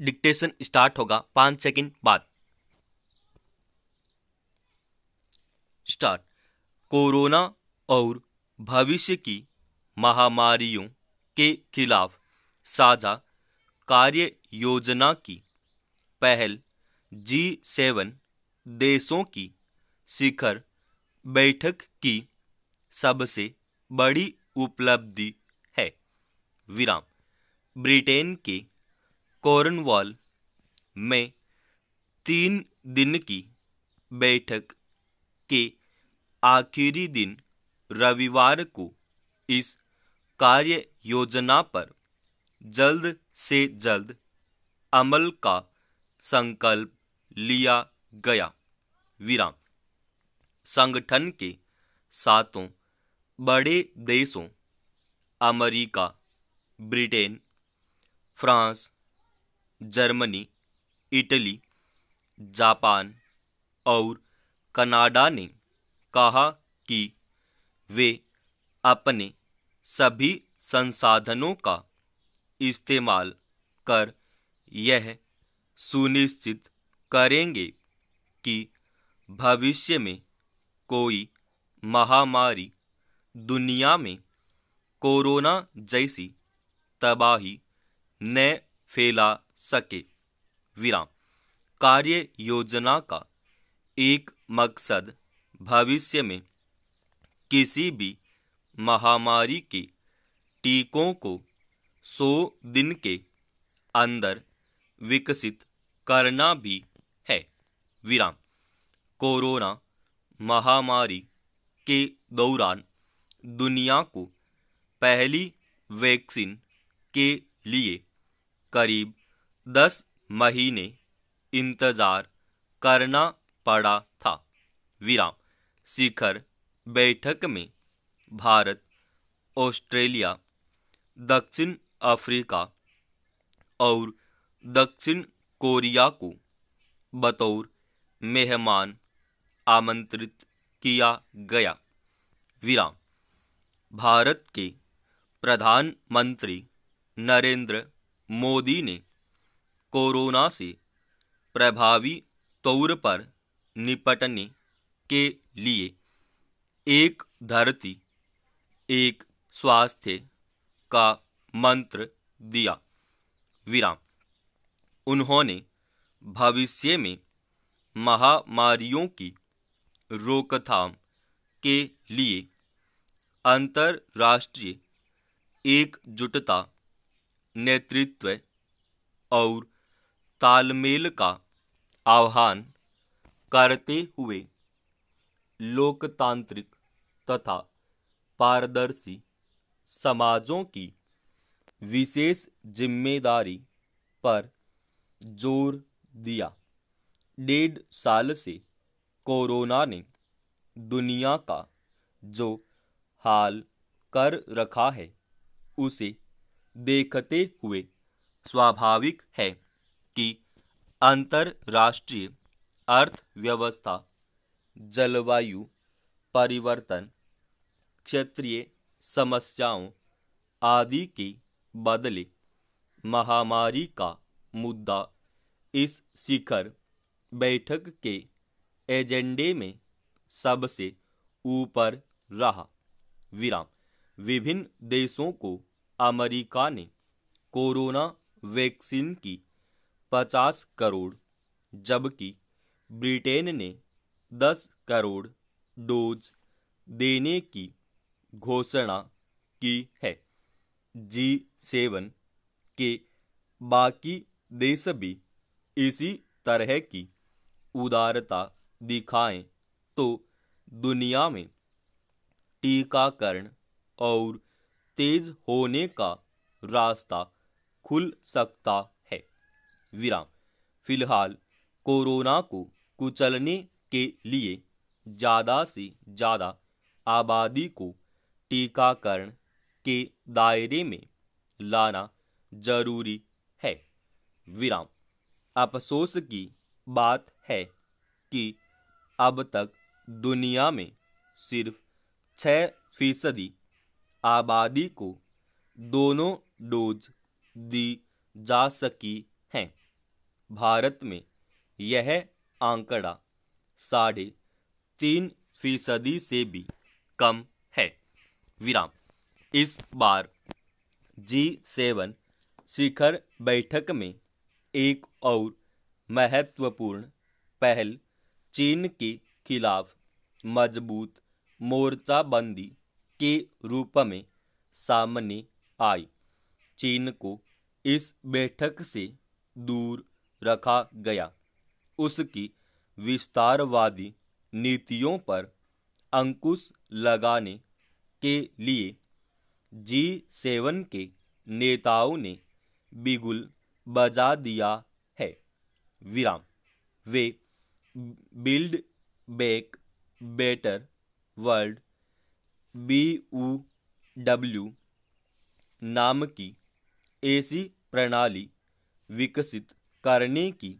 dictation start होगा पाँच second बाद स्टार्ट कोरोना और भविष्य की महामारियों के खिलाफ साझा कार्य योजना की पहल जी सेवन देशों की शिखर बैठक की सबसे बड़ी उपलब्धि है विराम ब्रिटेन के कॉर्नवाल में तीन दिन की बैठक के आखिरी दिन रविवार को इस कार्य योजना पर जल्द से जल्द अमल का संकल्प लिया गया विराम संगठन के सातों बड़े देशों America Britain France Germany Italy Japan और कनाडा ने कहा कि वे अपने सभी संसाधनों का इस्तेमाल कर यह सुनिश्चित करेंगे कि भविष्य में कोई महामारी दुनिया में कोरोना जैसी तबाही न फैला सके विराम कार्य योजना का एक मकसद भविष्य में किसी भी महामारी के टीकों को 100 दिन के अंदर विकसित करना भी है विराम कोरोना महामारी के दौरान दुनिया को पहली वैक्सीन के लिए करीब दस महीने इंतज़ार करना पड़ा था विराम शिखर बैठक में भारत ऑस्ट्रेलिया दक्षिण अफ्रीका और दक्षिण कोरिया को बतौर मेहमान आमंत्रित किया गया विराम भारत के प्रधानमंत्री नरेंद्र मोदी ने कोरोना से प्रभावी तौर पर निपटने के लिए एक धरती एक स्वास्थ्य का मंत्र दिया विराम उन्होंने भविष्य में महामारियों की रोकथाम के लिए अंतर्राष्ट्रीय एकजुटता नेतृत्व और तालमेल का आह्वान करते हुए लोकतांत्रिक तथा पारदर्शी समाजों की विशेष जिम्मेदारी पर जोर दिया डेढ़ साल से कोरोना ने दुनिया का जो हाल कर रखा है उसे देखते हुए स्वाभाविक है कि अंतर्राष्ट्रीय अर्थव्यवस्था जलवायु परिवर्तन क्षेत्रीय समस्याओं आदि के बदले महामारी का मुद्दा इस शिखर बैठक के एजेंडे में सबसे ऊपर रहा विराम विभिन्न देशों को अमेरिका ने कोरोना वैक्सीन की 50 करोड़ जबकि ब्रिटेन ने 10 करोड़ डोज देने की घोषणा की है जी सेवन के बाकी देश भी इसी तरह की उदारता दिखाएं तो दुनिया में टीकाकरण और तेज होने का रास्ता खुल सकता है विराम फिलहाल कोरोना को कुचलने के लिए ज़्यादा से ज़्यादा आबादी को टीकाकरण के दायरे में लाना जरूरी है विराम अफसोस की बात है कि अब तक दुनिया में सिर्फ छः फीसदी आबादी को दोनों डोज दी जा सकी हैं भारत में यह आंकड़ा साढ़े तीन फीसदी से भी कम है विराम इस बार जी सेवन शिखर बैठक में एक और महत्वपूर्ण पहल चीन के खिलाफ मजबूत मोर्चाबंदी के रूप में सामने आई चीन को इस बैठक से दूर रखा गया उसकी विस्तारवादी नीतियों पर अंकुश लगाने के लिए जी सेवन के नेताओं ने बिगुल बजा दिया है विराम वे build back better world B U W नाम की ऐसी प्रणाली विकसित करने की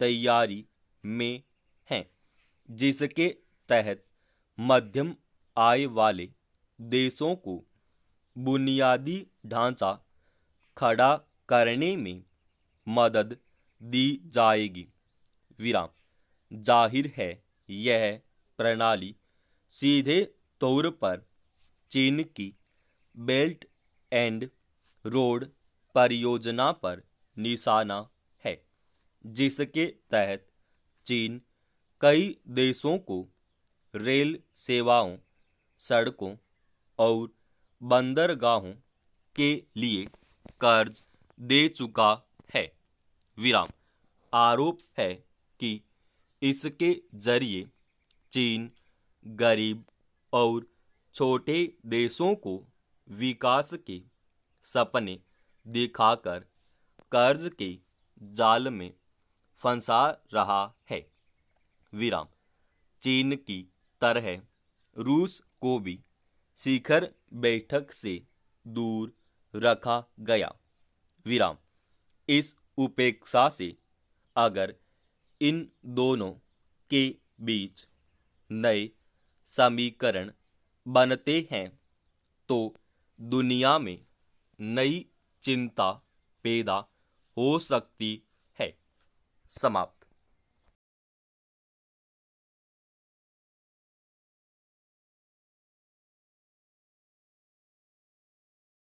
तैयारी में हैं जिसके तहत मध्यम आय वाले देशों को बुनियादी ढांचा खड़ा करने में मदद दी जाएगी विराम जाहिर है यह प्रणाली सीधे तौर पर चीन की बेल्ट एंड रोड परियोजना पर निशाना है जिसके तहत चीन कई देशों को रेल सेवाओं सड़कों और बंदरगाहों के लिए कर्ज दे चुका है विराम आरोप है कि इसके जरिए चीन गरीब और छोटे देशों को विकास के सपने दिखाकर कर्ज के जाल में फंसा रहा है विराम चीन की तरह रूस को भी शिखर बैठक से दूर रखा गया विराम इस उपेक्षा से अगर इन दोनों के बीच नए समीकरण बनते हैं तो दुनिया में नई चिंता पैदा हो सकती है समाप्त